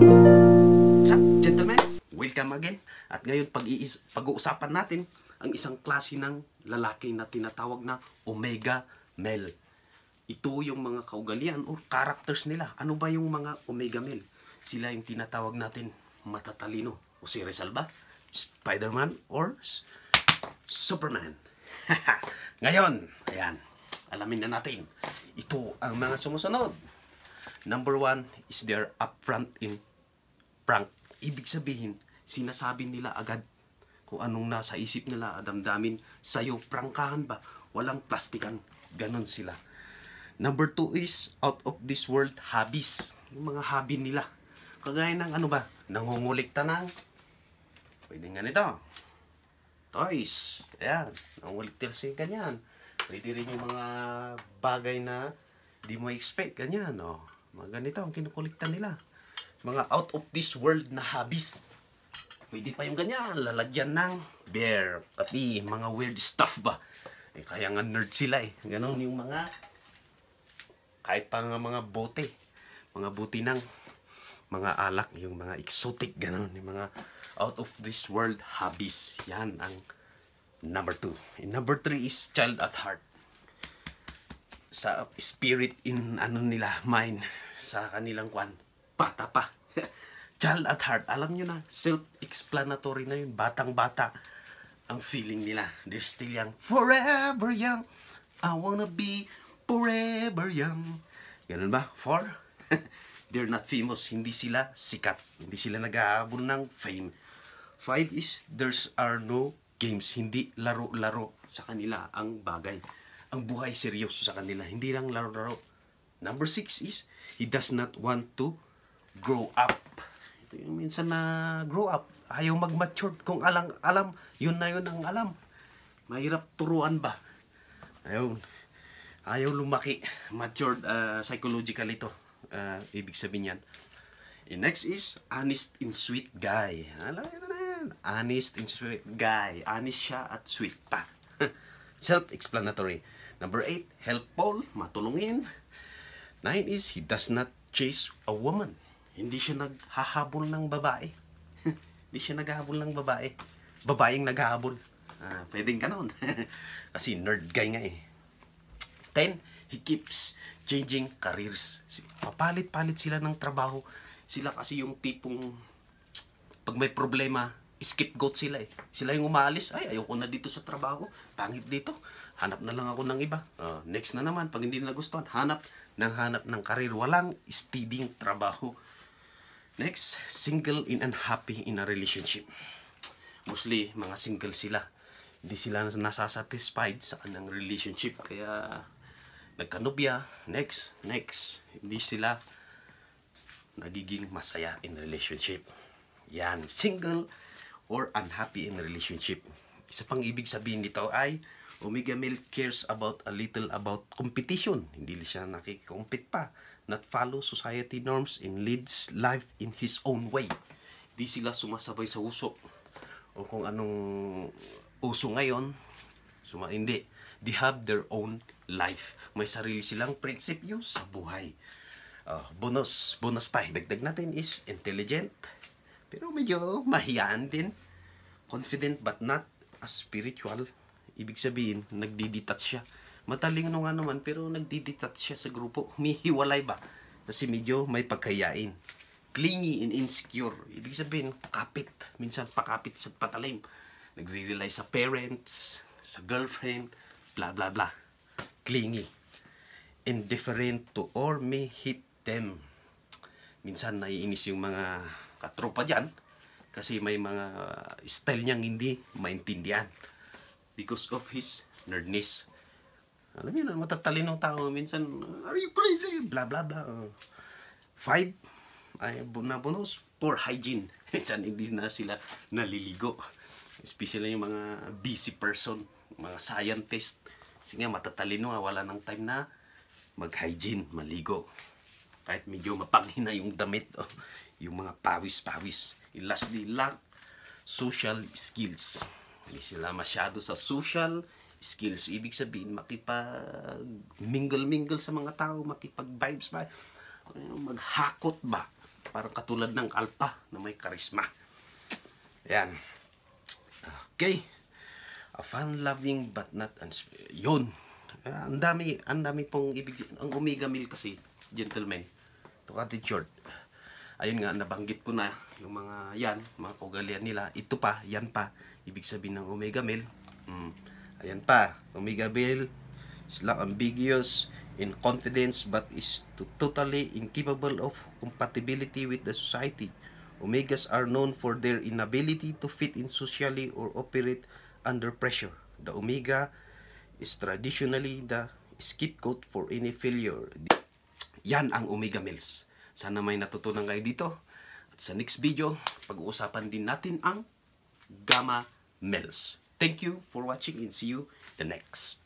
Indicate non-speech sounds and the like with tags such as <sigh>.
What's up, gentlemen? Welcome again. At ngayon, pag-uusapan natin ang isang klase ng lalaki na tinatawag na Omega Male. Ito yung mga kaugalian or characters nila. Ano ba yung mga Omega Male? Sila yung tinatawag natin matatalino. O si Rizal ba? Spider-Man or Superman? <laughs> ngayon, ayan, alamin na natin. Ito ang mga sumusunod. Number one is their upfront in prank. Ibig sabihin, sinasabi nila agad kung anong nasa isip nila, adamdamin, sa'yo, prangkahan ba? Walang plastikan. Ganon sila. Number two is, out of this world, hobbies. Yung mga hobby nila. Kagaya ng ano ba? Nangungulikta ng, pwede nga nito, toys. Ayan, nangungulikta siya ganyan. Pwede rin yung mga bagay na di mo expect, ganyan, no? Oh. Mga ganito ang kinukulikta nila mga out of this world na habis. Pwede pa yung ganyan, lalagyan ng bear, pati mga weird stuff ba. Eh, kaya nga nerd sila eh. Ganon yung mga, kahit pa nga mga bote, mga buti ng mga alak, yung mga exotic, ganon, yung mga out of this world hobbies. Yan ang number two. And number three is child at heart. Sa spirit in ano nila, mind, sa kanilang kwan bata pa. <laughs> Child at heart, alam nyo na, self-explanatory na yun, batang-bata ang feeling nila. They're still young, forever young, I wanna be forever young. Ganun ba? For? <laughs> They're not famous, hindi sila sikat, hindi sila nag-aabon ng fame. Five is, there's are no games, hindi laro-laro sa kanila ang bagay. Ang buhay seryoso sa kanila, hindi lang laro-laro. Number six is, he does not want to grow up. Ito yung minsan na grow up. Ayaw mag-mature. Kung alang alam, yun na yun ang alam. Mahirap turuan ba? Ayun. Ayaw lumaki. Matured uh, psychologically ito. Uh, ah, ibig sabihin yan. And eh, next is, honest and sweet guy. Alam na yan. Honest and sweet guy. Honest siya at sweet pa. <laughs> Self-explanatory. Number 8, helpful, matulungin. 9 is, he does not chase a woman. Hindi siya naghahabol ng babae. <laughs> Hindi siya naghahabol ng babae. Babaeng naghahabol. Ah, pwedeng ganon. <laughs> Kasi nerd guy nga eh. Then, he keeps changing careers. Papalit-palit sila ng trabaho. Sila kasi yung tipong pag may problema, goat sila eh. Sila yung umaalis, ay ayoko na dito sa trabaho, pangit dito. Hanap na lang ako ng iba. Uh, next na naman, pag hindi na gustuhan, hanap ng hanap ng karir. Walang steadying trabaho. Next, single and unhappy in a relationship. Mostly, mga single sila. Hindi sila nasasatisfied sa kanilang relationship. Kaya, nagkanubya. Next, next. Hindi sila nagiging masaya in relationship. Yan, single or unhappy in relationship. Isa pang ibig sabihin nito ay Omega Male cares about a little about competition. Hindi siya nakikikompete pa not follow society norms and leads life in his own way. Di sila sumasabay sa uso o kung anong uso ngayon, suma hindi. They have their own life. May sarili silang prinsipyo sa buhay. Uh, bonus, bonus pa, dagdag natin is intelligent, pero medyo mahiyaan din. Confident but not as spiritual. Ibig sabihin, nagdi-detach siya Matalino ano nga naman pero nagdi-detach siya sa grupo. Humihiwalay ba? Kasi medyo may pagkayain. Clingy and insecure. Ibig sabihin, kapit. Minsan pakapit sa patalim. Nagre-rely sa parents, sa girlfriend, bla bla bla. Clingy. Indifferent to or may hit them. Minsan naiinis yung mga katropa dyan kasi may mga style niyang hindi maintindihan because of his nerdness. Alam mo na, matatalinong tao. Minsan, are you crazy? Blah, blah, blah. Five, ay, na bonus, poor hygiene. <laughs> Minsan, hindi na sila naliligo. Especially yung mga busy person, mga scientist. Kasi nga, matatalino, wala ng time na mag-hygiene, maligo. Kahit medyo mapanghina yung damit, oh, yung mga pawis-pawis. And lastly, lack social skills. Hindi sila masyado sa social skills skills. Ibig sabihin, makipag-mingle-mingle sa mga tao, makipag-vibes ba, maghakot ba, parang katulad ng alpha na may karisma. Ayan. Okay. A fun-loving but not Yun. Uh, ang dami, ang dami pong ibig Ang omega meal kasi, gentlemen, to cut it short. Ayun nga, nabanggit ko na yung mga yan, mga kugalian nila. Ito pa, yan pa. Ibig sabihin ng omega meal. Mm Ayan pa, Omega-Bill is not ambiguous in confidence but is totally incapable of compatibility with the society. Omegas are known for their inability to fit in socially or operate under pressure. The Omega is traditionally the scapegoat for any failure. Yan ang Omega Mills. Sana may natutunan kayo dito. At sa next video, pag-uusapan din natin ang Gamma Mills. Thank you for watching and see you the next.